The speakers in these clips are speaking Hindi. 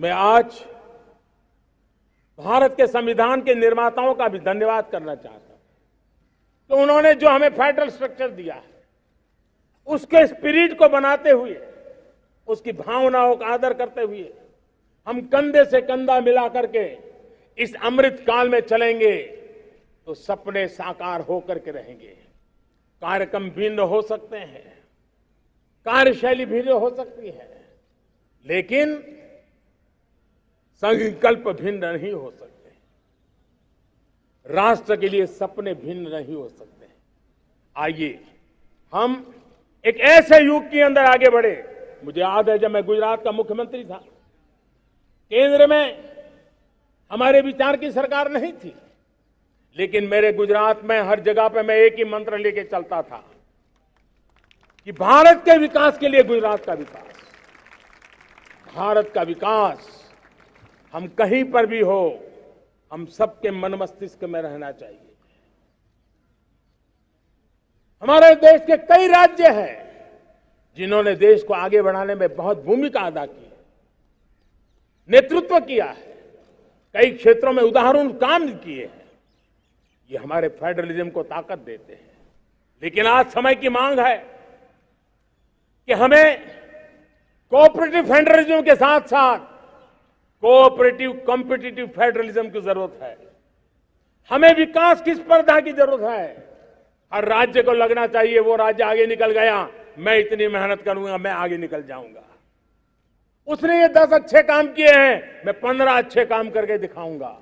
मैं आज भारत के संविधान के निर्माताओं का भी धन्यवाद करना चाहता हूं तो उन्होंने जो हमें फेडरल स्ट्रक्चर दिया है उसके स्पिरिट को बनाते हुए उसकी भावनाओं का आदर करते हुए हम कंधे से कंधा मिलाकर के इस अमृत काल में चलेंगे तो सपने साकार होकर के रहेंगे कार्यक्रम भिन्न हो सकते हैं कार्यशैली भिन्न हो सकती है लेकिन संकल्प भिन्न नहीं हो सकते राष्ट्र के लिए सपने भिन्न नहीं हो सकते आइए हम एक ऐसे युग के अंदर आगे बढ़े मुझे याद है जब मैं गुजरात का मुख्यमंत्री था केंद्र में हमारे विचार की सरकार नहीं थी लेकिन मेरे गुजरात में हर जगह पे मैं एक ही मंत्र लेके चलता था कि भारत के विकास के लिए गुजरात का विकास भारत का विकास हम कहीं पर भी हो हम सबके मन मस्तिष्क में रहना चाहिए हमारे देश के कई राज्य हैं जिन्होंने देश को आगे बढ़ाने में बहुत भूमिका अदा की है नेतृत्व किया है कई क्षेत्रों में उदाहरण काम किए हैं ये हमारे फेडरलिज्म को ताकत देते हैं लेकिन आज समय की मांग है कि हमें कोऑपरेटिव फेडरलिज्म के साथ साथ कोऑपरेटिव कॉम्पिटिटिव फेडरलिज्म की जरूरत है हमें विकास की स्पर्धा की जरूरत है हर राज्य को लगना चाहिए वो राज्य आगे निकल गया मैं इतनी मेहनत करूंगा मैं आगे निकल जाऊंगा उसने ये दस अच्छे काम किए हैं मैं पंद्रह अच्छे काम करके दिखाऊंगा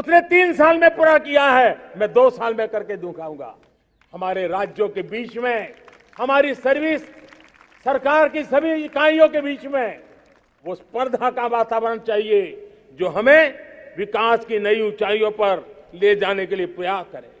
उसने तीन साल में पूरा किया है मैं दो साल में करके दिखाऊंगा हमारे राज्यों के बीच में हमारी सर्विस सरकार की सभी इकाइयों के बीच में वो स्पर्धा का वातावरण चाहिए जो हमें विकास की नई ऊंचाइयों पर ले जाने के लिए प्रयास करें